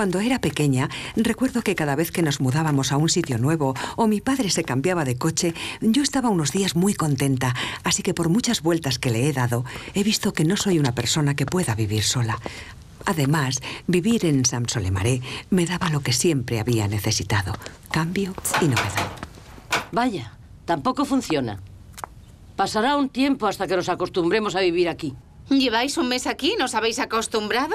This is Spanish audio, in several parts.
Cuando era pequeña, recuerdo que cada vez que nos mudábamos a un sitio nuevo o mi padre se cambiaba de coche, yo estaba unos días muy contenta, así que por muchas vueltas que le he dado, he visto que no soy una persona que pueda vivir sola. Además, vivir en Samsolemaré me daba lo que siempre había necesitado, cambio y novedad. Vaya, tampoco funciona. Pasará un tiempo hasta que nos acostumbremos a vivir aquí. ¿Lleváis un mes aquí? ¿Nos habéis acostumbrado?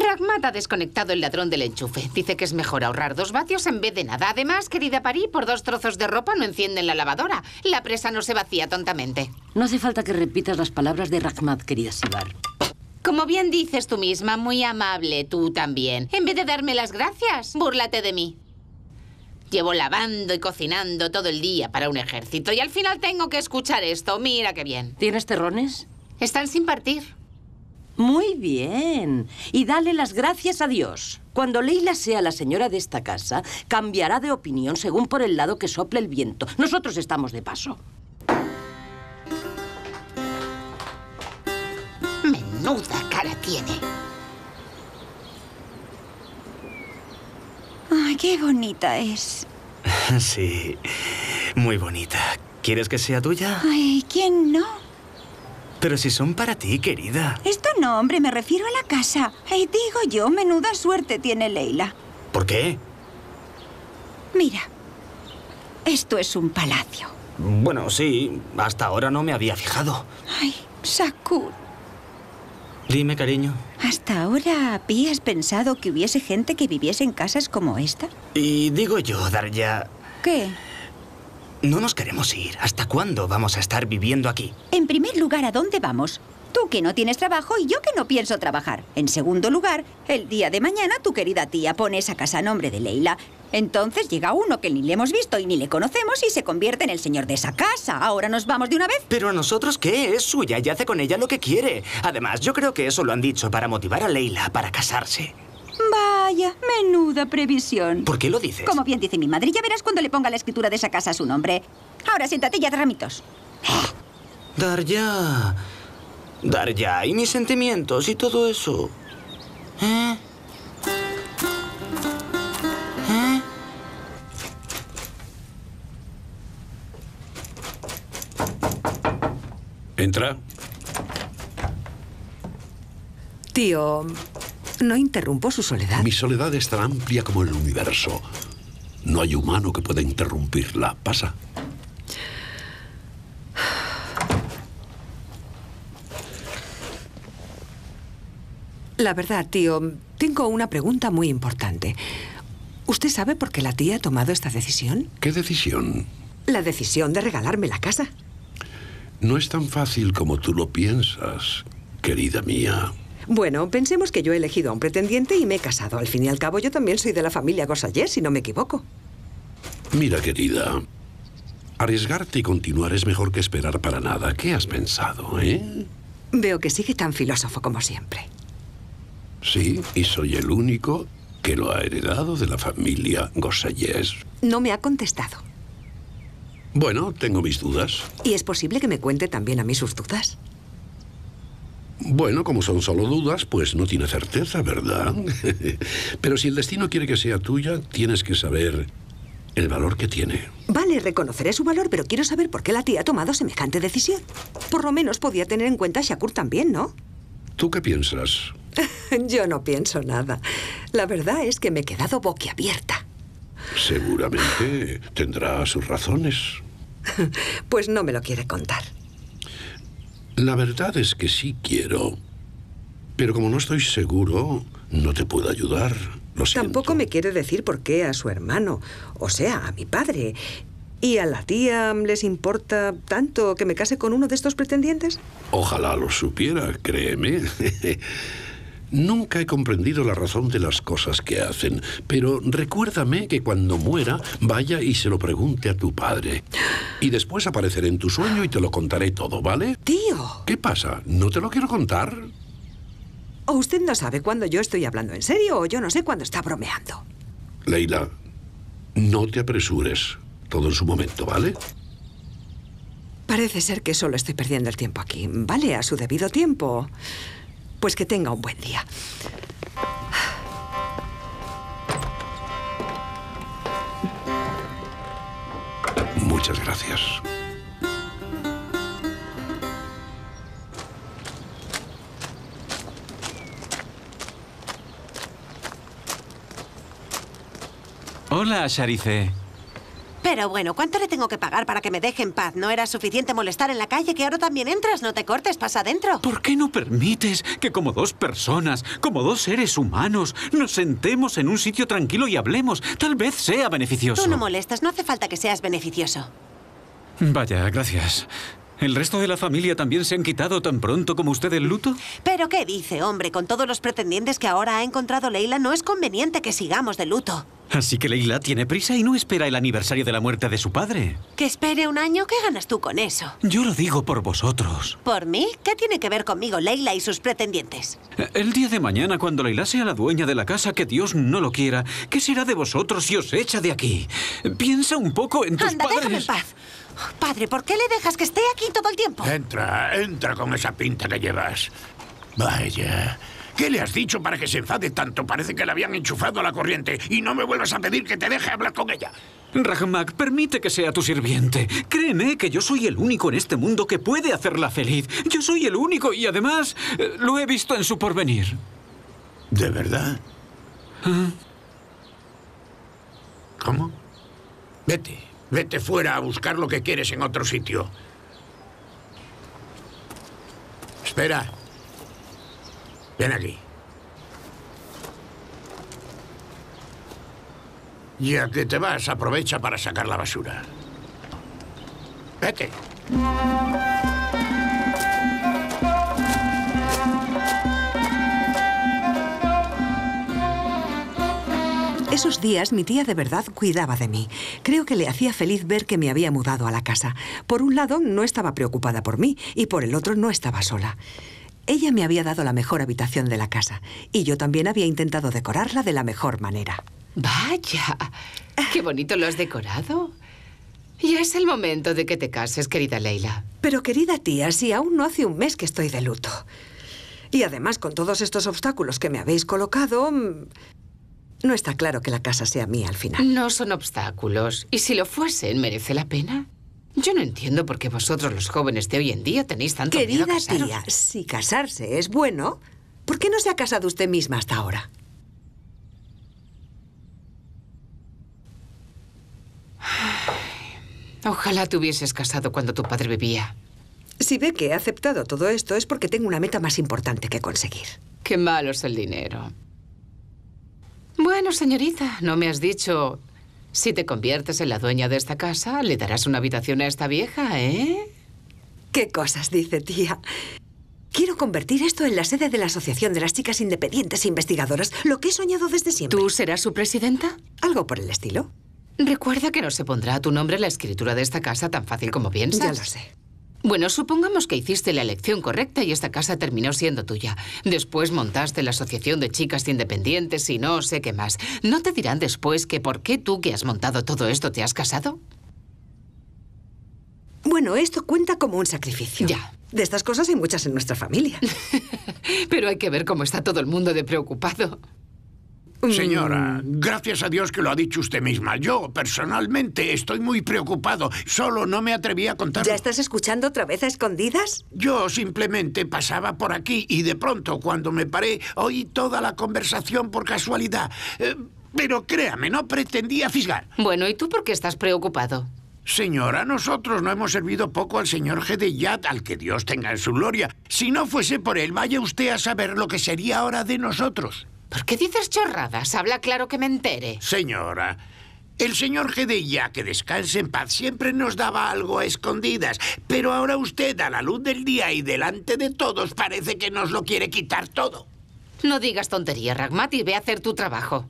Ragmat ha desconectado el ladrón del enchufe. Dice que es mejor ahorrar dos vatios en vez de nada. Además, querida París, por dos trozos de ropa no encienden la lavadora. La presa no se vacía tontamente. No hace falta que repitas las palabras de Ragmat, querida Sibar. Como bien dices tú misma, muy amable, tú también. En vez de darme las gracias, búrlate de mí. Llevo lavando y cocinando todo el día para un ejército y al final tengo que escuchar esto. Mira qué bien. ¿Tienes terrones? Están sin partir. Muy bien. Y dale las gracias a Dios. Cuando Leila sea la señora de esta casa, cambiará de opinión según por el lado que sople el viento. Nosotros estamos de paso. Menuda cara tiene. Ay, qué bonita es. Sí, muy bonita. ¿Quieres que sea tuya? Ay, ¿quién no? Pero si son para ti, querida. Esto no, hombre, me refiero a la casa. Y eh, digo yo, menuda suerte tiene Leila. ¿Por qué? Mira, esto es un palacio. Bueno, sí, hasta ahora no me había fijado. Ay, Sakur. Dime, cariño. ¿Hasta ahora habías pensado que hubiese gente que viviese en casas como esta? Y digo yo, Darya... ¿Qué? No nos queremos ir. ¿Hasta cuándo vamos a estar viviendo aquí? En primer lugar, ¿a dónde vamos? Tú que no tienes trabajo y yo que no pienso trabajar. En segundo lugar, el día de mañana tu querida tía pone esa casa a nombre de Leila. Entonces llega uno que ni le hemos visto y ni le conocemos y se convierte en el señor de esa casa. Ahora nos vamos de una vez. Pero a nosotros qué es suya y hace con ella lo que quiere. Además, yo creo que eso lo han dicho para motivar a Leila para casarse. Va. Vaya, menuda previsión. ¿Por qué lo dices? Como bien dice mi madre, ya verás cuando le ponga la escritura de esa casa a su nombre. Ahora siéntate ya, ramitos. ¡Ah! Dar ya. Dar ya. Y mis sentimientos y todo eso. ¿Eh? ¿Eh? Entra. Tío, no interrumpo su soledad. Mi soledad es tan amplia como el universo. No hay humano que pueda interrumpirla. Pasa. La verdad, tío, tengo una pregunta muy importante. ¿Usted sabe por qué la tía ha tomado esta decisión? ¿Qué decisión? La decisión de regalarme la casa. No es tan fácil como tú lo piensas, querida mía. Bueno, pensemos que yo he elegido a un pretendiente y me he casado. Al fin y al cabo, yo también soy de la familia Gossayer, si no me equivoco. Mira, querida, arriesgarte y continuar es mejor que esperar para nada. ¿Qué has pensado, eh? Veo que sigue tan filósofo como siempre. Sí, y soy el único que lo ha heredado de la familia Gossayer. No me ha contestado. Bueno, tengo mis dudas. ¿Y es posible que me cuente también a mí sus dudas? Bueno, como son solo dudas, pues no tiene certeza, ¿verdad? Pero si el destino quiere que sea tuya, tienes que saber el valor que tiene. Vale, reconoceré su valor, pero quiero saber por qué la tía ha tomado semejante decisión. Por lo menos podía tener en cuenta a Shakur también, ¿no? ¿Tú qué piensas? Yo no pienso nada. La verdad es que me he quedado boquiabierta. Seguramente tendrá sus razones. pues no me lo quiere contar. La verdad es que sí quiero. Pero como no estoy seguro, no te puedo ayudar. Lo siento. Tampoco me quiere decir por qué a su hermano, o sea, a mi padre. ¿Y a la tía les importa tanto que me case con uno de estos pretendientes? Ojalá lo supiera, créeme. Nunca he comprendido la razón de las cosas que hacen, pero recuérdame que cuando muera vaya y se lo pregunte a tu padre. Y después apareceré en tu sueño y te lo contaré todo, ¿vale? Tío. ¿Qué pasa? ¿No te lo quiero contar? O usted no sabe cuándo yo estoy hablando en serio o yo no sé cuándo está bromeando. Leila, no te apresures. Todo en su momento, ¿vale? Parece ser que solo estoy perdiendo el tiempo aquí. Vale, a su debido tiempo. Pues que tenga un buen día. Muchas gracias. Hola, Sharice. Pero bueno, ¿cuánto le tengo que pagar para que me deje en paz? ¿No era suficiente molestar en la calle que ahora también entras? No te cortes, pasa adentro. ¿Por qué no permites que como dos personas, como dos seres humanos, nos sentemos en un sitio tranquilo y hablemos? Tal vez sea beneficioso. Tú no molestas, no hace falta que seas beneficioso. Vaya, gracias. ¿El resto de la familia también se han quitado tan pronto como usted el luto? ¿Pero qué dice, hombre? Con todos los pretendientes que ahora ha encontrado Leila, no es conveniente que sigamos de luto. Así que Leila tiene prisa y no espera el aniversario de la muerte de su padre. ¿Que espere un año? ¿Qué ganas tú con eso? Yo lo digo por vosotros. ¿Por mí? ¿Qué tiene que ver conmigo Leila y sus pretendientes? Eh, el día de mañana, cuando Leila sea la dueña de la casa, que Dios no lo quiera, ¿qué será de vosotros si os echa de aquí? Piensa un poco en tus Anda, padres... déjame en paz. Padre, ¿por qué le dejas que esté aquí todo el tiempo? Entra, entra con esa pinta que llevas. Vaya. ¿Qué le has dicho para que se enfade tanto? Parece que le habían enchufado a la corriente y no me vuelvas a pedir que te deje hablar con ella. Rahmak, permite que sea tu sirviente. Créeme que yo soy el único en este mundo que puede hacerla feliz. Yo soy el único y además eh, lo he visto en su porvenir. ¿De verdad? Ah. ¿Cómo? Vete. Vete fuera a buscar lo que quieres en otro sitio. Espera. Ven aquí. Ya que te vas, aprovecha para sacar la basura. Vete. esos días mi tía de verdad cuidaba de mí. Creo que le hacía feliz ver que me había mudado a la casa. Por un lado no estaba preocupada por mí y por el otro no estaba sola. Ella me había dado la mejor habitación de la casa y yo también había intentado decorarla de la mejor manera. Vaya, qué bonito lo has decorado. Ya es el momento de que te cases, querida Leila. Pero querida tía, si aún no hace un mes que estoy de luto. Y además, con todos estos obstáculos que me habéis colocado, mm, no está claro que la casa sea mía al final. No son obstáculos. Y si lo fuesen, ¿merece la pena? Yo no entiendo por qué vosotros los jóvenes de hoy en día tenéis tanto Querida miedo a tía, si casarse es bueno, ¿por qué no se ha casado usted misma hasta ahora? Ojalá te hubieses casado cuando tu padre vivía. Si ve que he aceptado todo esto es porque tengo una meta más importante que conseguir. Qué malo es el dinero. Bueno, señorita, ¿no me has dicho si te conviertes en la dueña de esta casa, le darás una habitación a esta vieja, ¿eh? ¿Qué cosas dice, tía? Quiero convertir esto en la sede de la Asociación de las Chicas Independientes e Investigadoras, lo que he soñado desde siempre. ¿Tú serás su presidenta? Algo por el estilo. Recuerda que no se pondrá a tu nombre la escritura de esta casa tan fácil como piensas. Ya lo sé. Bueno, supongamos que hiciste la elección correcta y esta casa terminó siendo tuya. Después montaste la asociación de chicas independientes y no sé qué más. ¿No te dirán después que por qué tú que has montado todo esto te has casado? Bueno, esto cuenta como un sacrificio. Ya. De estas cosas hay muchas en nuestra familia. Pero hay que ver cómo está todo el mundo de preocupado. Señora, mm. gracias a Dios que lo ha dicho usted misma. Yo, personalmente, estoy muy preocupado. Solo no me atreví a contar. ¿Ya estás escuchando otra vez a escondidas? Yo simplemente pasaba por aquí y de pronto, cuando me paré, oí toda la conversación por casualidad. Eh, pero créame, no pretendía fisgar. Bueno, ¿y tú por qué estás preocupado? Señora, nosotros no hemos servido poco al señor Gedeyat, al que Dios tenga en su gloria. Si no fuese por él, vaya usted a saber lo que sería ahora de nosotros. ¿Por qué dices chorradas? Habla claro que me entere. Señora, el señor Gedeya, que descanse en paz, siempre nos daba algo a escondidas, pero ahora usted, a la luz del día y delante de todos, parece que nos lo quiere quitar todo. No digas tonterías, Ragmati. ve a hacer tu trabajo.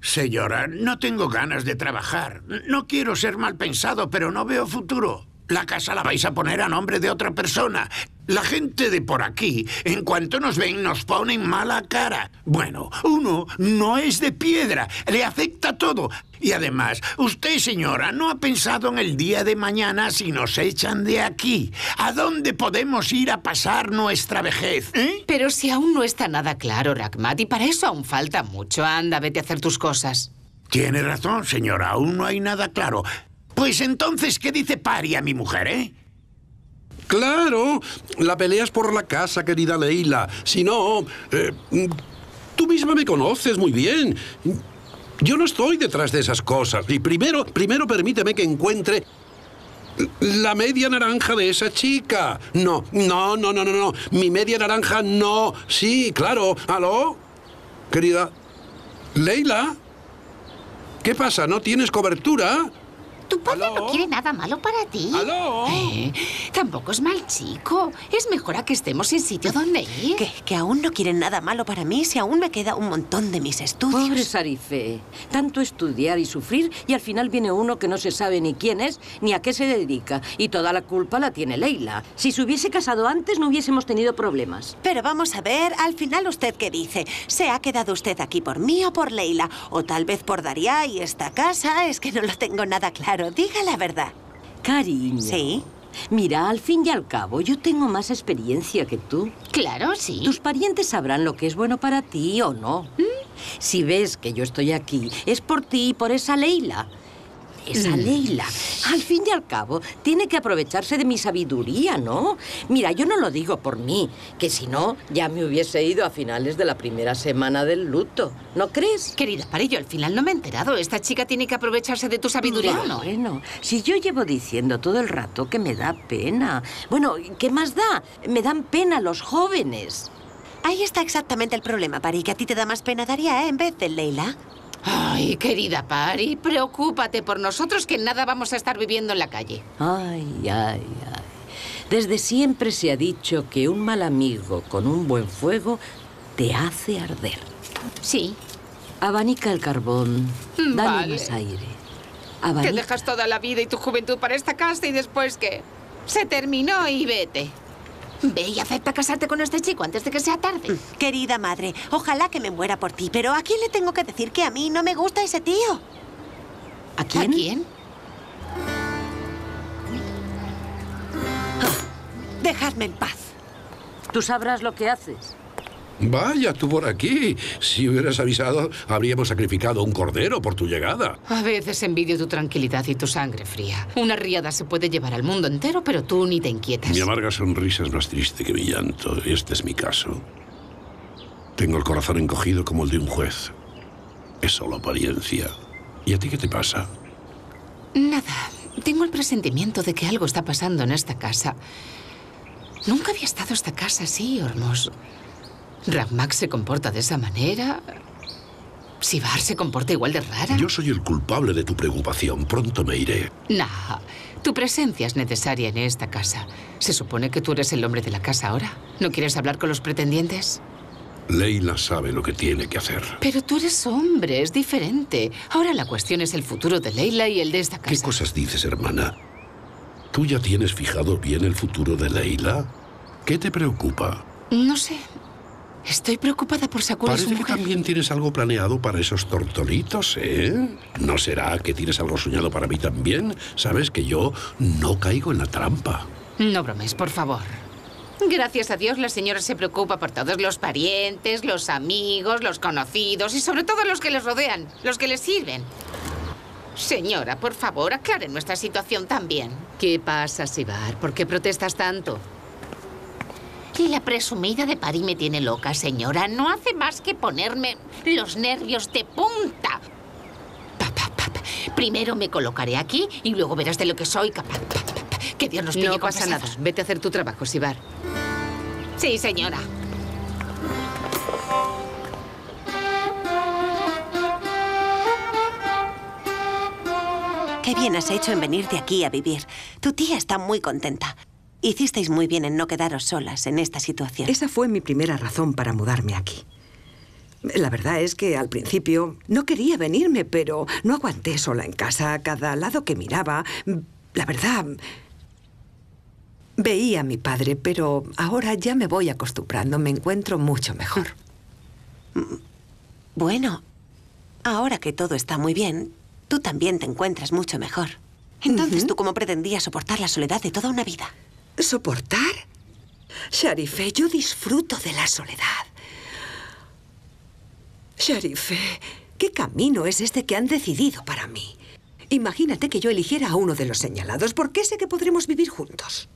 Señora, no tengo ganas de trabajar. No quiero ser mal pensado, pero no veo futuro. La casa la vais a poner a nombre de otra persona. La gente de por aquí, en cuanto nos ven, nos ponen mala cara. Bueno, uno no es de piedra, le afecta todo. Y además, usted, señora, no ha pensado en el día de mañana si nos echan de aquí. ¿A dónde podemos ir a pasar nuestra vejez? Eh? Pero si aún no está nada claro, Ragmat, y para eso aún falta mucho. Anda, vete a hacer tus cosas. Tiene razón, señora, aún no hay nada claro. Pues entonces, ¿qué dice Pari a mi mujer, eh? Claro, la peleas por la casa, querida Leila. Si no, eh, tú misma me conoces muy bien. Yo no estoy detrás de esas cosas. Y primero, primero permíteme que encuentre la media naranja de esa chica. No, no, no, no, no, no. Mi media naranja no. Sí, claro. ¿Aló? Querida. Leila. ¿Qué pasa? ¿No tienes cobertura? Tu padre no quiere nada malo para ti. Eh, tampoco es mal chico. Es mejor a que estemos en sitio ah, donde ir. ¿Que, que aún no quieren nada malo para mí si aún me queda un montón de mis estudios. Pobre Sarife. Tanto estudiar y sufrir y al final viene uno que no se sabe ni quién es ni a qué se dedica. Y toda la culpa la tiene Leila. Si se hubiese casado antes no hubiésemos tenido problemas. Pero vamos a ver, al final usted qué dice. ¿Se ha quedado usted aquí por mí o por Leila? O tal vez por Daria y esta casa. Es que no lo tengo nada claro diga la verdad. Cariño. Sí. Mira, al fin y al cabo, yo tengo más experiencia que tú. Claro, sí. Tus parientes sabrán lo que es bueno para ti o no. ¿Mm? Si ves que yo estoy aquí, es por ti y por esa Leila esa, mm. Leila. Al fin y al cabo, tiene que aprovecharse de mi sabiduría, ¿no? Mira, yo no lo digo por mí, que si no, ya me hubiese ido a finales de la primera semana del luto. ¿No crees? Querida Parillo, al final no me he enterado. ¿Esta chica tiene que aprovecharse de tu sabiduría bueno, no? si yo llevo diciendo todo el rato que me da pena. Bueno, ¿qué más da? Me dan pena los jóvenes. Ahí está exactamente el problema, Pari, que a ti te da más pena Daría ¿eh? en vez de Leila. Ay, querida Pari, preocúpate por nosotros que nada vamos a estar viviendo en la calle. Ay, ay, ay. Desde siempre se ha dicho que un mal amigo con un buen fuego te hace arder. Sí. Abanica el carbón, mm, dale más aire. Te dejas toda la vida y tu juventud para esta casa y después qué? Se terminó y vete. Ve y acepta casarte con este chico antes de que sea tarde. Querida madre, ojalá que me muera por ti, pero ¿a quién le tengo que decir que a mí no me gusta ese tío? ¿A quién? ¿A quién? Ah, dejadme en paz. Tú sabrás lo que haces. Vaya, tú por aquí. Si hubieras avisado, habríamos sacrificado un cordero por tu llegada. A veces envidio tu tranquilidad y tu sangre fría. Una riada se puede llevar al mundo entero, pero tú ni te inquietas. Mi amarga sonrisa es más triste que mi llanto. Este es mi caso. Tengo el corazón encogido como el de un juez. Es solo apariencia. ¿Y a ti qué te pasa? Nada. Tengo el presentimiento de que algo está pasando en esta casa. Nunca había estado esta casa así, hermoso. Ragmax se comporta de esa manera. Sibar se comporta igual de rara. Yo soy el culpable de tu preocupación. Pronto me iré. Nah, tu presencia es necesaria en esta casa. Se supone que tú eres el hombre de la casa ahora. ¿No quieres hablar con los pretendientes? Leila sabe lo que tiene que hacer. Pero tú eres hombre, es diferente. Ahora la cuestión es el futuro de Leila y el de esta casa. ¿Qué cosas dices, hermana? ¿Tú ya tienes fijado bien el futuro de Leila? ¿Qué te preocupa? No sé, Estoy preocupada por Sakura también tienes algo planeado para esos tortolitos, ¿eh? ¿No será que tienes algo soñado para mí también? Sabes que yo no caigo en la trampa. No bromes, por favor. Gracias a Dios, la señora se preocupa por todos los parientes, los amigos, los conocidos y sobre todo los que les rodean, los que les sirven. Señora, por favor, aclare nuestra situación también. ¿Qué pasa, Sibar? ¿Por qué protestas tanto? Y la presumida de París me tiene loca, señora. No hace más que ponerme los nervios de punta. Primero me colocaré aquí y luego verás de lo que soy capaz. Que Dios nos pille No pasa nada. Vete a hacer tu trabajo, Sibar. Sí, señora. Qué bien has hecho en venir de aquí a vivir. Tu tía está muy contenta. Hicisteis muy bien en no quedaros solas en esta situación. Esa fue mi primera razón para mudarme aquí. La verdad es que al principio no quería venirme, pero no aguanté sola en casa. A cada lado que miraba, la verdad, veía a mi padre, pero ahora ya me voy acostumbrando, me encuentro mucho mejor. Mm, bueno, ahora que todo está muy bien, tú también te encuentras mucho mejor. Entonces, ¿tú cómo pretendías soportar la soledad de toda una vida? ¿Soportar? Sharife, yo disfruto de la soledad. Sharife, ¿qué camino es este que han decidido para mí? Imagínate que yo eligiera a uno de los señalados, porque sé que podremos vivir juntos.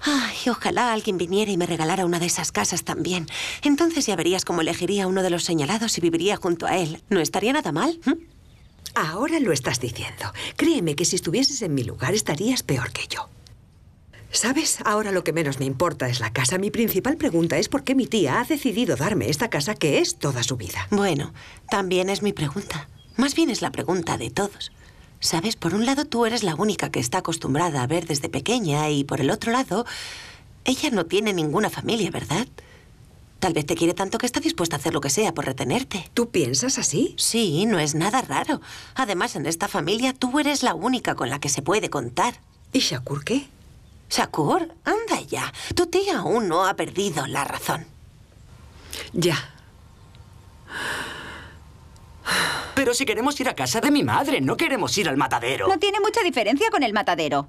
Ay, ojalá alguien viniera y me regalara una de esas casas también. Entonces ya verías cómo elegiría a uno de los señalados y viviría junto a él. ¿No estaría nada mal? Hm? Ahora lo estás diciendo. Créeme que si estuvieses en mi lugar estarías peor que yo. ¿Sabes? Ahora lo que menos me importa es la casa. Mi principal pregunta es por qué mi tía ha decidido darme esta casa que es toda su vida. Bueno, también es mi pregunta. Más bien es la pregunta de todos. Sabes, por un lado tú eres la única que está acostumbrada a ver desde pequeña y por el otro lado, ella no tiene ninguna familia, ¿verdad? Tal vez te quiere tanto que está dispuesta a hacer lo que sea por retenerte. ¿Tú piensas así? Sí, no es nada raro. Además, en esta familia tú eres la única con la que se puede contar. ¿Y Shakur qué? Shakur, anda ya. Tu tía aún no ha perdido la razón. Ya. Pero si queremos ir a casa de mi madre, no queremos ir al matadero. No tiene mucha diferencia con el matadero.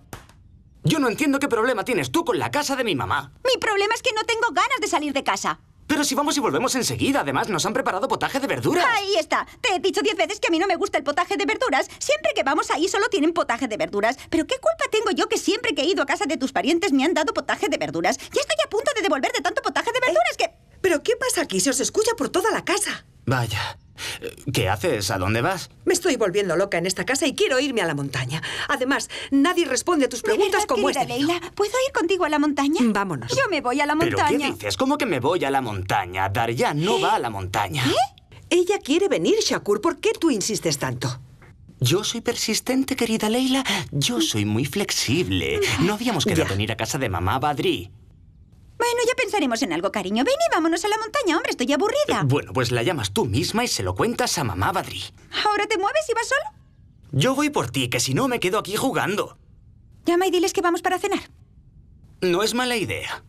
Yo no entiendo qué problema tienes tú con la casa de mi mamá. Mi problema es que no tengo ganas de salir de casa. Pero si vamos y volvemos enseguida, además nos han preparado potaje de verduras. Ahí está. Te he dicho diez veces que a mí no me gusta el potaje de verduras. Siempre que vamos ahí solo tienen potaje de verduras. Pero ¿qué culpa tengo yo que siempre que he ido a casa de tus parientes me han dado potaje de verduras? Ya estoy a punto de devolver de tanto potaje de verduras que... Eh, ¿Pero qué pasa aquí? Se os escucha por toda la casa. Vaya. ¿Qué haces? ¿A dónde vas? Me estoy volviendo loca en esta casa y quiero irme a la montaña. Además, nadie responde a tus preguntas como esta. Leila, ¿puedo ir contigo a la montaña? Vámonos. Yo me voy a la montaña. ¿Pero qué dices? ¿Cómo que me voy a la montaña? Daria no va a la montaña. ¿Qué? ¿Eh? Ella quiere venir, Shakur. ¿Por qué tú insistes tanto? Yo soy persistente, querida Leila. Yo mm. soy muy flexible. No habíamos querido venir a casa de mamá Badri. Bueno, ya pensaremos en algo, cariño. Ven y vámonos a la montaña, hombre, estoy aburrida. Eh, bueno, pues la llamas tú misma y se lo cuentas a mamá Badri. ¿Ahora te mueves y vas solo? Yo voy por ti, que si no me quedo aquí jugando. Llama y diles que vamos para cenar. No es mala idea.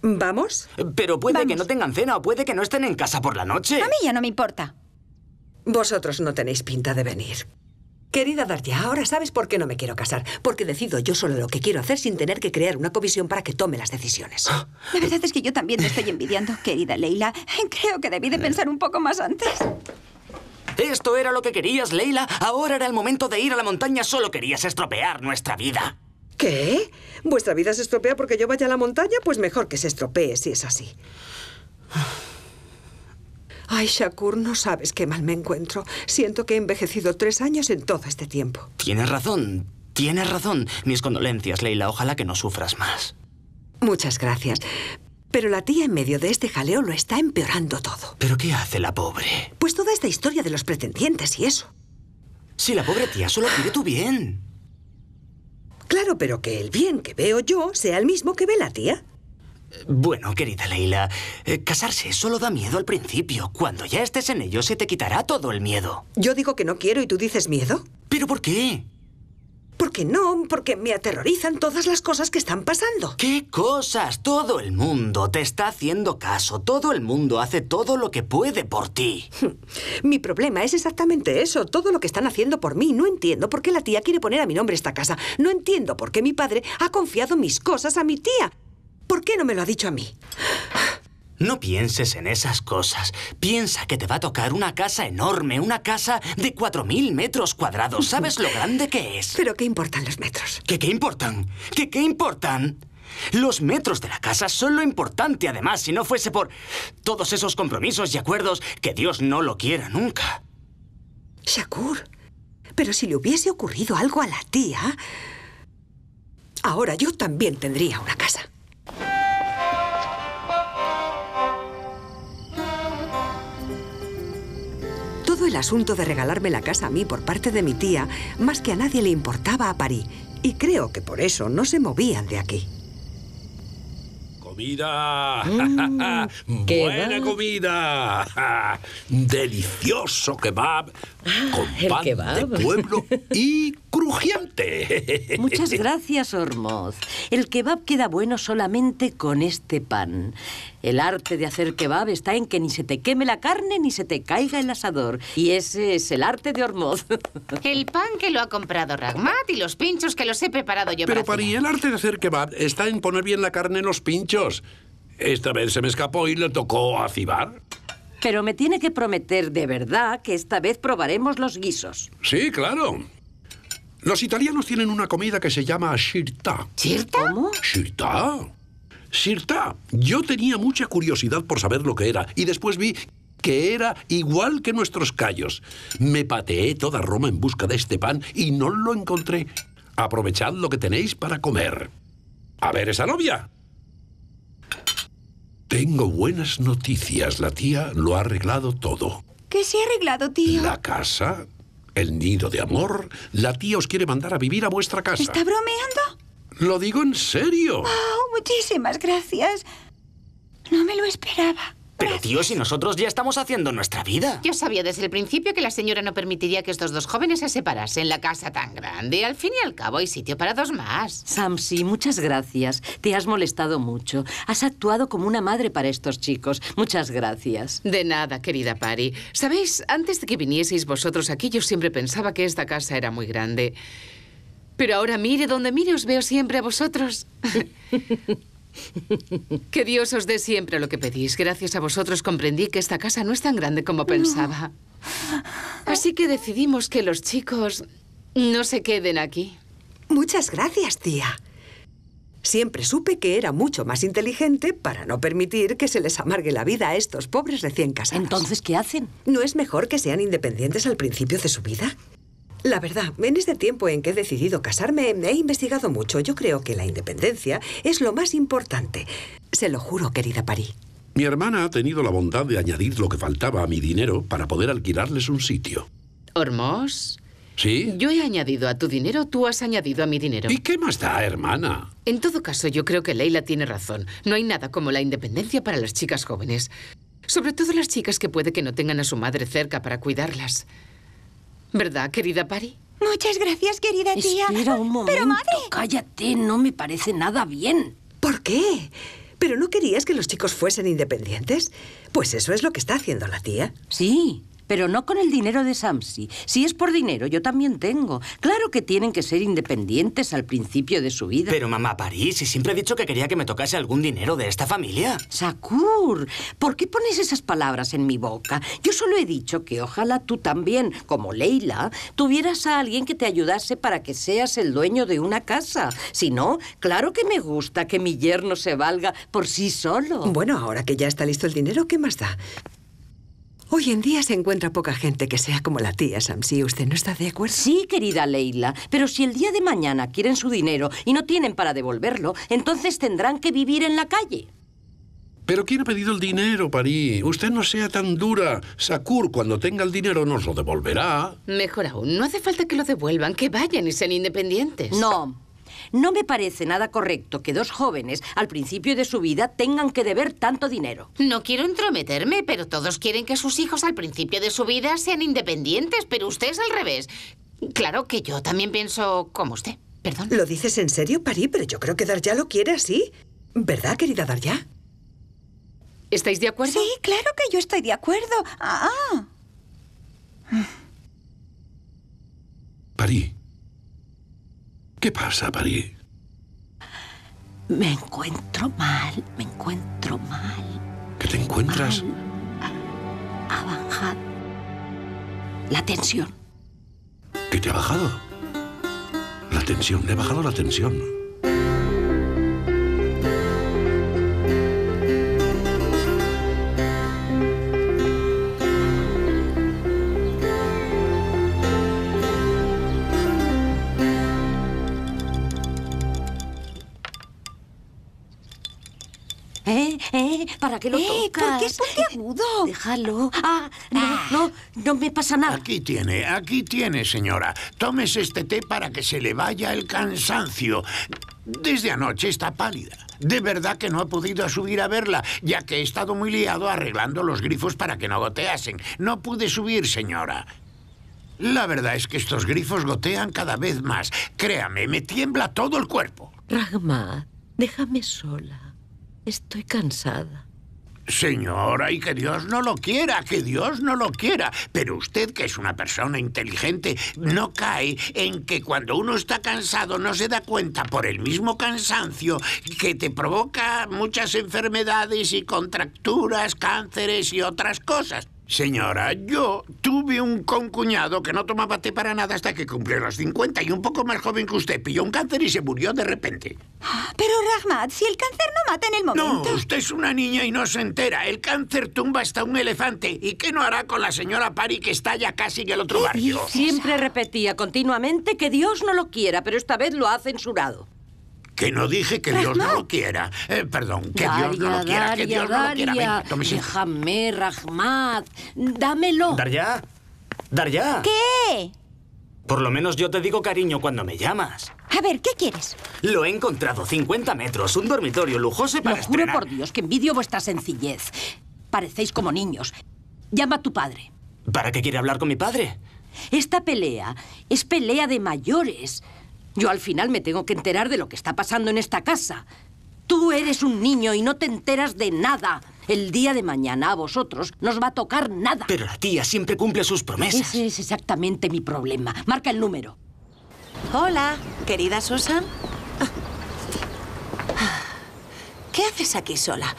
¿Vamos? Eh, pero puede que no tengan cena o puede que no estén en casa por la noche. A mí ya no me importa. Vosotros no tenéis pinta de venir. Querida Darja, ahora sabes por qué no me quiero casar. Porque decido yo solo lo que quiero hacer sin tener que crear una comisión para que tome las decisiones. La verdad es que yo también te estoy envidiando, querida Leila. Creo que debí de eh. pensar un poco más antes. Esto era lo que querías, Leila. Ahora era el momento de ir a la montaña. Solo querías estropear nuestra vida. ¿Qué? ¿Vuestra vida se estropea porque yo vaya a la montaña? Pues mejor que se estropee si es así. Ay, Shakur, no sabes qué mal me encuentro. Siento que he envejecido tres años en todo este tiempo. Tienes razón, tienes razón. Mis condolencias, Leila. Ojalá que no sufras más. Muchas gracias. Pero la tía en medio de este jaleo lo está empeorando todo. ¿Pero qué hace la pobre? Pues toda esta historia de los pretendientes y eso. Si la pobre tía solo quiere tu bien. Claro, pero que el bien que veo yo sea el mismo que ve la tía. Bueno, querida Leila, eh, casarse solo da miedo al principio. Cuando ya estés en ello, se te quitará todo el miedo. Yo digo que no quiero y tú dices miedo. ¿Pero por qué? Porque no, porque me aterrorizan todas las cosas que están pasando. ¿Qué cosas? Todo el mundo te está haciendo caso. Todo el mundo hace todo lo que puede por ti. Mi problema es exactamente eso. Todo lo que están haciendo por mí. No entiendo por qué la tía quiere poner a mi nombre esta casa. No entiendo por qué mi padre ha confiado mis cosas a mi tía. ¿Por qué no me lo ha dicho a mí? No pienses en esas cosas. Piensa que te va a tocar una casa enorme, una casa de 4.000 metros cuadrados. ¿Sabes lo grande que es? ¿Pero qué importan los metros? ¿Qué qué importan? ¿Qué qué importan? Los metros de la casa son lo importante, además, si no fuese por todos esos compromisos y acuerdos que Dios no lo quiera nunca. Shakur, pero si le hubiese ocurrido algo a la tía, ahora yo también tendría una casa. el asunto de regalarme la casa a mí por parte de mi tía más que a nadie le importaba a París. Y creo que por eso no se movían de aquí. ¡Comida! Mm, ¡Buena comida! ¡Delicioso kebab Ah, con el kebab. de pueblo y crujiente. Muchas gracias, Hormoz. El kebab queda bueno solamente con este pan. El arte de hacer kebab está en que ni se te queme la carne ni se te caiga el asador. Y ese es el arte de Hormoz. El pan que lo ha comprado Ragmat y los pinchos que los he preparado yo. Pero, Pari, el arte de hacer kebab está en poner bien la carne en los pinchos. Esta vez se me escapó y le tocó a Cibar. Pero me tiene que prometer de verdad que esta vez probaremos los guisos. Sí, claro. Los italianos tienen una comida que se llama shirta. ¿Shirta? ¿Cómo? Shirta. Shirta. Yo tenía mucha curiosidad por saber lo que era y después vi que era igual que nuestros callos. Me pateé toda Roma en busca de este pan y no lo encontré. Aprovechad lo que tenéis para comer. A ver esa novia. Tengo buenas noticias. La tía lo ha arreglado todo. ¿Qué se ha arreglado, tía? La casa, el nido de amor. La tía os quiere mandar a vivir a vuestra casa. ¿Está bromeando? Lo digo en serio. Oh, muchísimas gracias. No me lo esperaba. Pero tío, si nosotros ya estamos haciendo nuestra vida. Yo sabía desde el principio que la señora no permitiría que estos dos jóvenes se separasen en la casa tan grande. Al fin y al cabo hay sitio para dos más. Samsi, muchas gracias. Te has molestado mucho. Has actuado como una madre para estos chicos. Muchas gracias. De nada, querida Pari. Sabéis, antes de que vinieseis vosotros aquí, yo siempre pensaba que esta casa era muy grande. Pero ahora mire, donde mire, os veo siempre a vosotros. Que Dios os dé siempre lo que pedís. Gracias a vosotros comprendí que esta casa no es tan grande como pensaba. Así que decidimos que los chicos no se queden aquí. Muchas gracias, tía. Siempre supe que era mucho más inteligente para no permitir que se les amargue la vida a estos pobres recién casados. ¿Entonces qué hacen? ¿No es mejor que sean independientes al principio de su vida? La verdad, en este tiempo en que he decidido casarme he investigado mucho. Yo creo que la independencia es lo más importante. Se lo juro, querida París. Mi hermana ha tenido la bondad de añadir lo que faltaba a mi dinero para poder alquilarles un sitio. ¿Hormos? ¿Sí? Yo he añadido a tu dinero, tú has añadido a mi dinero. ¿Y qué más da, hermana? En todo caso, yo creo que Leila tiene razón. No hay nada como la independencia para las chicas jóvenes. Sobre todo las chicas que puede que no tengan a su madre cerca para cuidarlas. ¿Verdad, querida Pari? Muchas gracias, querida tía. Espera un momento. Pero madre. Cállate, no me parece nada bien. ¿Por qué? ¿Pero no querías que los chicos fuesen independientes? Pues eso es lo que está haciendo la tía. Sí, pero no con el dinero de Samsi. Si es por dinero, yo también tengo. Claro que tienen que ser independientes al principio de su vida. Pero mamá París, y siempre he dicho que quería que me tocase algún dinero de esta familia. Sakur, ¿por qué pones esas palabras en mi boca? Yo solo he dicho que ojalá tú también, como Leila, tuvieras a alguien que te ayudase para que seas el dueño de una casa. Si no, claro que me gusta que mi yerno se valga por sí solo. Bueno, ahora que ya está listo el dinero, ¿qué más da? Hoy en día se encuentra poca gente que sea como la tía Samsi. ¿Usted no está de acuerdo? Sí, querida Leila, pero si el día de mañana quieren su dinero y no tienen para devolverlo, entonces tendrán que vivir en la calle. Pero ¿quién ha pedido el dinero, Parí? Usted no sea tan dura. Sakur, cuando tenga el dinero, nos lo devolverá. Mejor aún, no hace falta que lo devuelvan, que vayan y sean independientes. No, no me parece nada correcto que dos jóvenes, al principio de su vida, tengan que deber tanto dinero. No quiero entrometerme, pero todos quieren que sus hijos al principio de su vida sean independientes, pero usted es al revés. Claro que yo también pienso como usted. Perdón. ¿Lo dices en serio, París? Pero yo creo que Darja lo quiere así. ¿Verdad, querida Darja? ¿Estáis de acuerdo? Sí, claro que yo estoy de acuerdo. Ah. ah. Pari, ¿Qué pasa, París? Me encuentro mal, me encuentro mal. ¿Qué te encuentras? Ha, bajado la tensión. ¿Qué te ha bajado? La tensión, he bajado la tensión. ¿Para qué lo eh, ¿Por qué es puntiagudo? Déjalo. Ah, no, ah. no, no me pasa nada. Aquí tiene, aquí tiene, señora. Tomes este té para que se le vaya el cansancio. Desde anoche está pálida. De verdad que no he podido subir a verla, ya que he estado muy liado arreglando los grifos para que no goteasen. No pude subir, señora. La verdad es que estos grifos gotean cada vez más. Créame, me tiembla todo el cuerpo. Ragma, déjame sola. Estoy cansada. Señora, y que Dios no lo quiera, que Dios no lo quiera. Pero usted, que es una persona inteligente, no cae en que cuando uno está cansado no se da cuenta por el mismo cansancio que te provoca muchas enfermedades y contracturas, cánceres y otras cosas. Señora, yo tuve un concuñado que no tomaba té para nada hasta que cumplió los 50 y un poco más joven que usted pilló un cáncer y se murió de repente. Pero Rahmat, si el cáncer no mata en el momento. No, usted es una niña y no se entera. El cáncer tumba hasta un elefante. ¿Y qué no hará con la señora Pari que está ya casi en el otro barrio? Siempre repetía continuamente que Dios no lo quiera, pero esta vez lo ha censurado. Que no dije que pues Dios no lo quiera. Eh, perdón, que Dios no lo quiera, que Dios no lo quiera. Ven, Déjame, Rahmat. Dámelo. dar ya ¿Qué? Por lo menos yo te digo cariño cuando me llamas. A ver, ¿qué quieres? Lo he encontrado, 50 metros, un dormitorio lujoso para Lo juro por Dios que envidio vuestra sencillez. Parecéis como niños. Llama a tu padre. ¿Para qué quiere hablar con mi padre? Esta pelea es pelea de mayores. Yo al final me tengo que enterar de lo que está pasando en esta casa. Tú eres un niño y no te enteras de nada. El día de mañana a vosotros nos va a tocar nada. Pero la tía siempre cumple sus promesas. Ese es exactamente mi problema. Marca el número. Hola, querida Susan. Ah. Ah. ¿Qué haces aquí sola?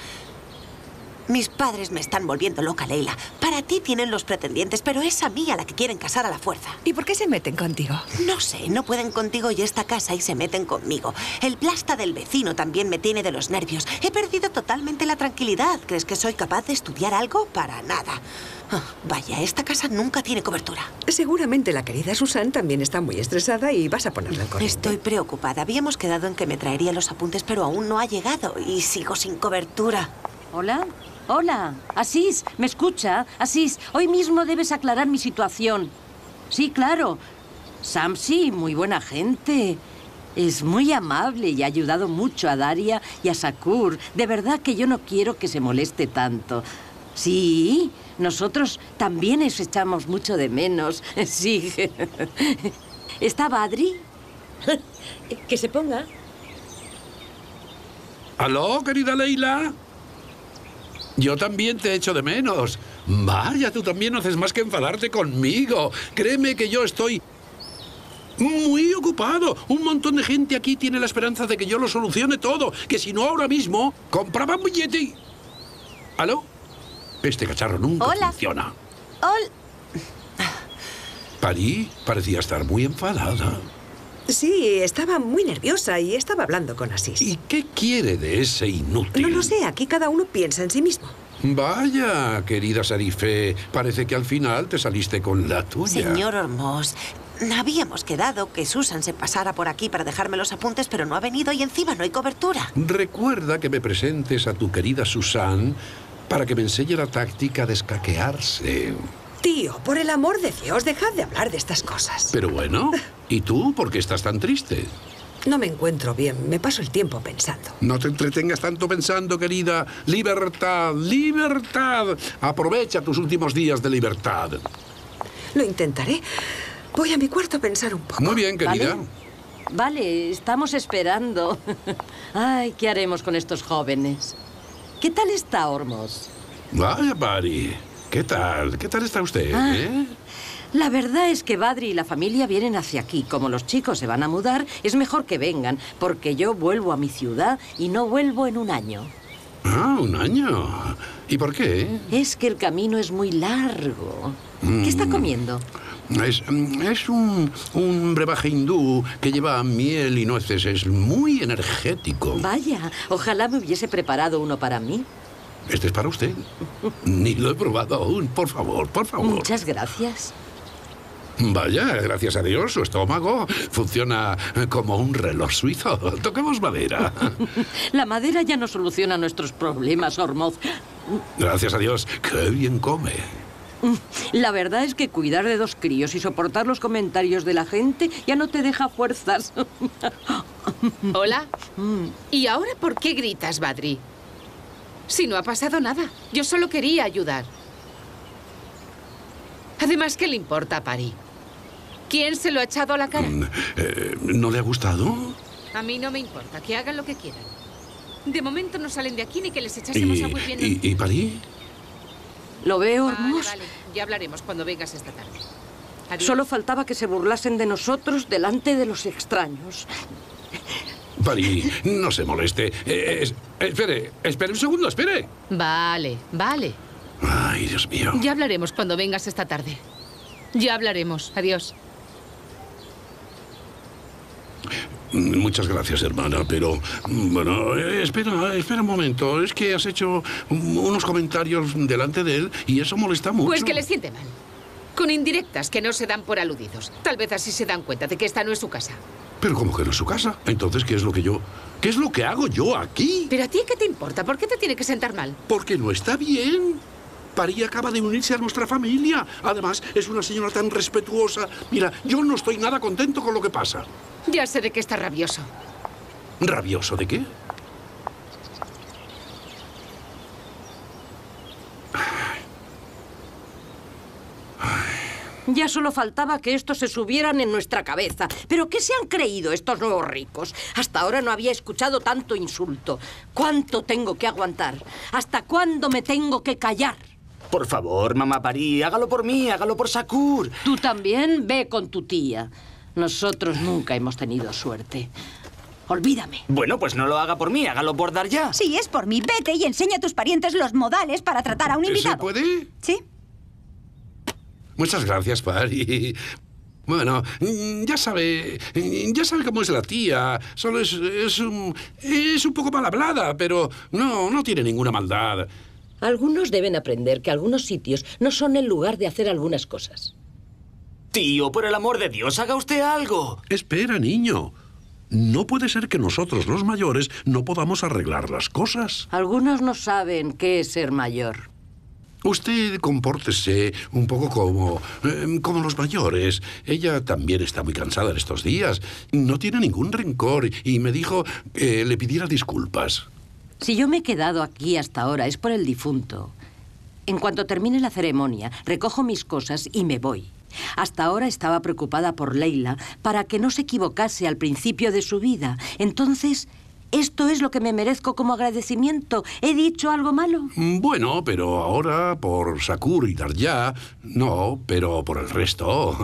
Mis padres me están volviendo loca, Leila. Para ti tienen los pretendientes, pero es a mí a la que quieren casar a la fuerza. ¿Y por qué se meten contigo? No sé, no pueden contigo y esta casa y se meten conmigo. El plasta del vecino también me tiene de los nervios. He perdido totalmente la tranquilidad. ¿Crees que soy capaz de estudiar algo? Para nada. Ah, vaya, esta casa nunca tiene cobertura. Seguramente la querida Susan también está muy estresada y vas a ponerla en corriente. Estoy preocupada. Habíamos quedado en que me traería los apuntes, pero aún no ha llegado y sigo sin cobertura. ¿Hola? Hola, Asís, ¿me escucha? Asís, hoy mismo debes aclarar mi situación. Sí, claro. sí, muy buena gente. Es muy amable y ha ayudado mucho a Daria y a Sakur. De verdad que yo no quiero que se moleste tanto. Sí, nosotros también eso echamos mucho de menos. Sí. ¿Está Badri? que se ponga. ¿Aló, querida Leila? Yo también te echo de menos. Vaya, tú también no haces más que enfadarte conmigo. Créeme que yo estoy muy ocupado. Un montón de gente aquí tiene la esperanza de que yo lo solucione todo. Que si no ahora mismo, un billete y... ¿Aló? Este cacharro nunca funciona. Hola. parecía estar muy enfadada. Sí, estaba muy nerviosa y estaba hablando con Asís. ¿Y qué quiere de ese inútil? No lo sé, aquí cada uno piensa en sí mismo. Vaya, querida Sarife, parece que al final te saliste con la tuya. Señor Hormos, habíamos quedado que Susan se pasara por aquí para dejarme los apuntes, pero no ha venido y encima no hay cobertura. Recuerda que me presentes a tu querida Susan para que me enseñe la táctica de escaquearse. Tío, por el amor de Dios, dejad de hablar de estas cosas. Pero bueno, ¿y tú por qué estás tan triste? No me encuentro bien, me paso el tiempo pensando. No te entretengas tanto pensando, querida. Libertad, libertad. Aprovecha tus últimos días de libertad. Lo intentaré. Voy a mi cuarto a pensar un poco. Muy bien, querida. Vale, estamos esperando. Ay, ¿qué haremos con estos jóvenes? ¿Qué tal está Hormos? Vaya, bari. ¿Qué tal? ¿Qué tal está usted? Ah. ¿Eh? La verdad es que Badri y la familia vienen hacia aquí. Como los chicos se van a mudar, es mejor que vengan, porque yo vuelvo a mi ciudad y no vuelvo en un año. Ah, un año. ¿Y por qué? Es que el camino es muy largo. ¿Qué está mm. comiendo? Es, mm, es un, un, brebaje hindú que lleva miel y nueces. Es muy energético. Vaya, ojalá me hubiese preparado uno para mí. Este es para usted. Ni lo he probado aún. Por favor, por favor. Muchas gracias. Vaya, gracias a Dios, su estómago funciona como un reloj suizo. Toquemos madera. La madera ya no soluciona nuestros problemas, Hormoz. Gracias a Dios, qué bien come. La verdad es que cuidar de dos críos y soportar los comentarios de la gente ya no te deja fuerzas. Hola. ¿Y ahora por qué gritas, Badri? Si no ha pasado nada. Yo solo quería ayudar. Además, ¿qué le importa a París? ¿Quién se lo ha echado a la cara? Mm, eh, ¿No le ha gustado? A mí no me importa. Que hagan lo que quieran. De momento no salen de aquí ni que les echásemos a agua ¿Y, y París? Lo veo hermoso. ya hablaremos cuando vengas esta tarde. Solo faltaba que se burlasen de nosotros delante de los extraños no se moleste. Eh, eh, espere, espere un segundo, espere. Vale, vale. Ay, Dios mío. Ya hablaremos cuando vengas esta tarde. Ya hablaremos. Adiós. Muchas gracias, hermana, pero... Bueno, espera, espera un momento. Es que has hecho unos comentarios delante de él y eso molesta mucho. Pues que le siente mal. Con indirectas que no se dan por aludidos. Tal vez así se dan cuenta de que esta no es su casa. Pero como que no es su casa. Entonces, ¿qué es lo que yo... ¿Qué es lo que hago yo aquí? Pero a ti, ¿qué te importa? ¿Por qué te tiene que sentar mal? Porque no está bien. París acaba de unirse a nuestra familia. Además, es una señora tan respetuosa. Mira, yo no estoy nada contento con lo que pasa. Ya sé de qué está rabioso. ¿Rabioso de qué? Ya solo faltaba que estos se subieran en nuestra cabeza. ¿Pero qué se han creído estos nuevos ricos? Hasta ahora no había escuchado tanto insulto. ¿Cuánto tengo que aguantar? ¿Hasta cuándo me tengo que callar? Por favor, mamá Parí, hágalo por mí, hágalo por Sakur. Tú también ve con tu tía. Nosotros nunca hemos tenido suerte. Olvídame. Bueno, pues no lo haga por mí, hágalo por Darya. Sí, es por mí, vete y enseña a tus parientes los modales para tratar a un invitado. ¿Se puede? Sí. Muchas gracias, Pari. Bueno, ya sabe, ya sabe cómo es la tía. Solo es, es, un, es un poco mal hablada, pero no, no tiene ninguna maldad. Algunos deben aprender que algunos sitios no son el lugar de hacer algunas cosas. Tío, por el amor de Dios, haga usted algo. Espera, niño. No puede ser que nosotros los mayores no podamos arreglar las cosas. Algunos no saben qué es ser mayor. Usted compórtese un poco como, em, como los mayores. Ella también está muy cansada en estos días. No tiene ningún rencor y me dijo que eh, le pidiera disculpas. Si yo me he quedado aquí hasta ahora es por el difunto. En cuanto termine la ceremonia, recojo mis cosas y me voy. Hasta ahora estaba preocupada por Leila para que no se equivocase al principio de su vida. Entonces esto es lo que me merezco como agradecimiento. ¿He dicho algo malo? Mm, bueno, pero ahora por Sakur y Darya, no, pero por el resto.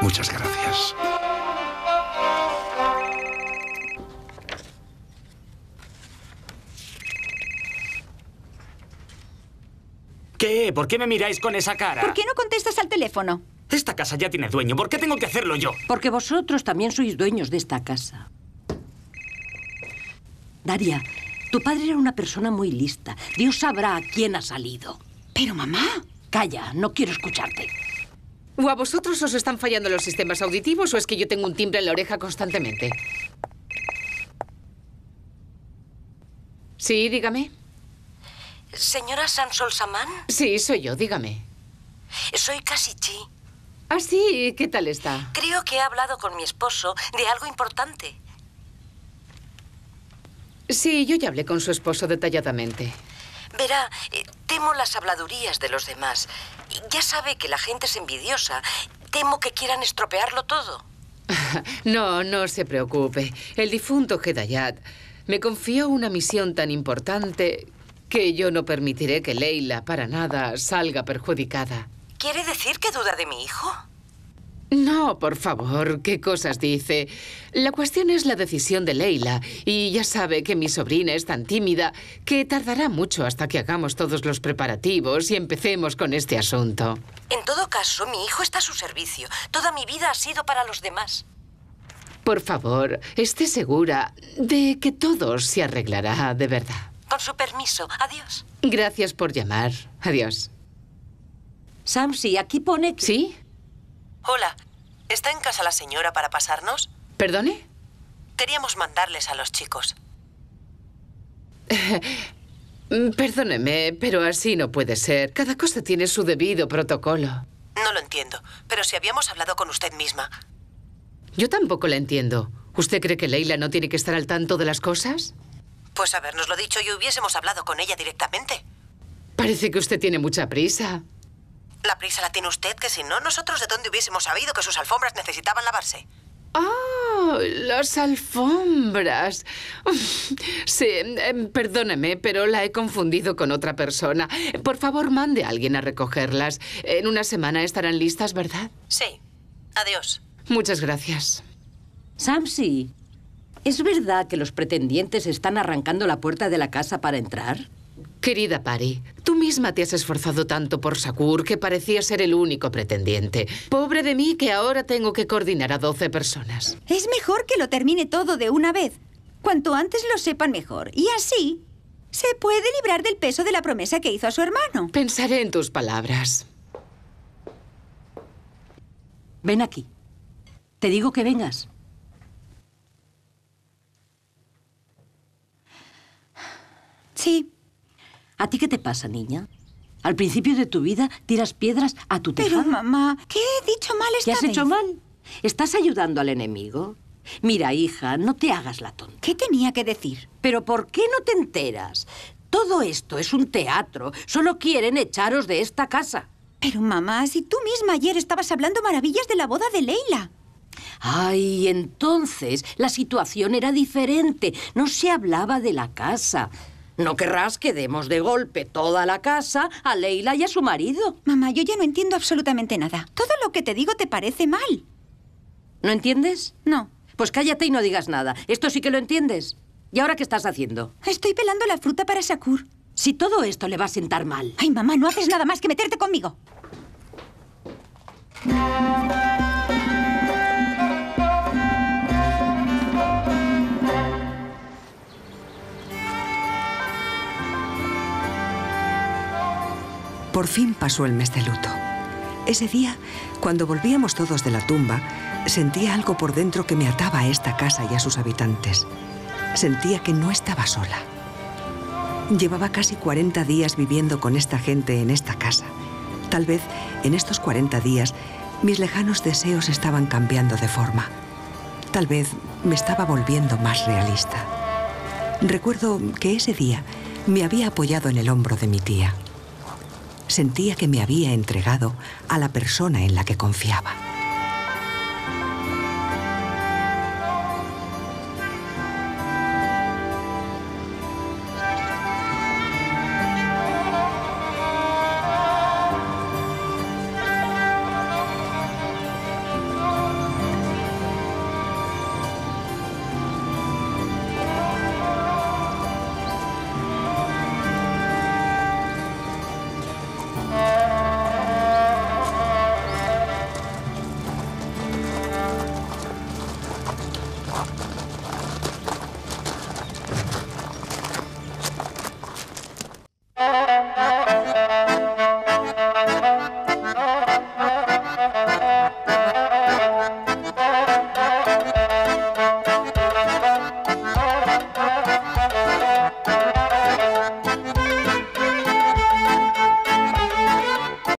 Muchas gracias. ¿Qué? ¿Por qué me miráis con esa cara? ¿Por qué no contestas al teléfono? Esta casa ya tiene dueño. ¿Por qué tengo que hacerlo yo? Porque vosotros también sois dueños de esta casa. Daria, tu padre era una persona muy lista. Dios sabrá a quién ha salido. Pero mamá... Calla, no quiero escucharte. ¿O a vosotros os están fallando los sistemas auditivos o es que yo tengo un timbre en la oreja constantemente? Sí, dígame. ¿Señora Sansol Saman? Sí, soy yo, dígame. Soy Kasichi. Ah, sí, ¿qué tal está? Creo que he hablado con mi esposo de algo importante. Sí, yo ya hablé con su esposo detalladamente. Verá, eh, temo las habladurías de los demás. Ya sabe que la gente es envidiosa. Temo que quieran estropearlo todo. no, no se preocupe. El difunto Hedayat me confió una misión tan importante que yo no permitiré que Leila para nada salga perjudicada. ¿Quiere decir que duda de mi hijo? No, por favor, ¿qué cosas dice? La cuestión es la decisión de Leila, y ya sabe que mi sobrina es tan tímida que tardará mucho hasta que hagamos todos los preparativos y empecemos con este asunto. En todo caso, mi hijo está a su servicio. Toda mi vida ha sido para los demás. Por favor, esté segura de que todo se arreglará de verdad. Con su permiso. Adiós. Gracias por llamar. Adiós. Samsi, aquí pone ¿Sí? Hola. ¿Está en casa la señora para pasarnos? ¿Perdone? Queríamos mandarles a los chicos. Perdóneme, pero así no puede ser. Cada cosa tiene su debido protocolo. No lo entiendo, pero si habíamos hablado con usted misma. Yo tampoco la entiendo. ¿Usted cree que Leila no tiene que estar al tanto de las cosas? Pues habernoslo dicho y hubiésemos hablado con ella directamente. Parece que usted tiene mucha prisa. La prisa la tiene usted, que si no, nosotros de dónde hubiésemos sabido que sus alfombras necesitaban lavarse. ¡Ah! Las alfombras. Sí, em, perdóneme, pero la he confundido con otra persona. Por favor, mande a alguien a recogerlas. En una semana estarán listas, ¿verdad? Sí. Adiós. Muchas gracias. Samsi, ¿Es verdad que los pretendientes están arrancando la puerta de la casa para entrar? Querida Pari, tú misma te has esforzado tanto por Sakur que parecía ser el único pretendiente. Pobre de mí que ahora tengo que coordinar a 12 personas. Es mejor que lo termine todo de una vez. Cuanto antes lo sepan mejor. Y así se puede librar del peso de la promesa que hizo a su hermano. Pensaré en tus palabras. Ven aquí. Te digo que vengas. Sí. ¿A ti qué te pasa, niña? Al principio de tu vida tiras piedras a tu tejado. Pero, mamá, ¿qué he dicho mal esta ¿Qué has hecho mal? Estás ayudando al enemigo. Mira, hija, no te hagas la tonta. ¿Qué tenía que decir? Pero ¿por qué no te enteras? Todo esto es un teatro. Solo quieren echaros de esta casa. Pero, mamá, si tú misma ayer estabas hablando maravillas de la boda de Leila. Ay, entonces la situación era diferente. No se hablaba de la casa. No querrás que demos de golpe toda la casa a Leila y a su marido. Mamá, yo ya no entiendo absolutamente nada. Todo lo que te digo te parece mal. ¿No entiendes? No. Pues cállate y no digas nada. Esto sí que lo entiendes. ¿Y ahora qué estás haciendo? Estoy pelando la fruta para Sakur. Si todo esto le va a sentar mal. Ay, mamá, no haces nada más que meterte conmigo. Por fin pasó el mes de luto. Ese día, cuando volvíamos todos de la tumba, sentía algo por dentro que me ataba a esta casa y a sus habitantes. Sentía que no estaba sola. Llevaba casi 40 días viviendo con esta gente en esta casa. Tal vez en estos 40 días mis lejanos deseos estaban cambiando de forma. Tal vez me estaba volviendo más realista. Recuerdo que ese día me había apoyado en el hombro de mi tía. Sentía que me había entregado a la persona en la que confiaba.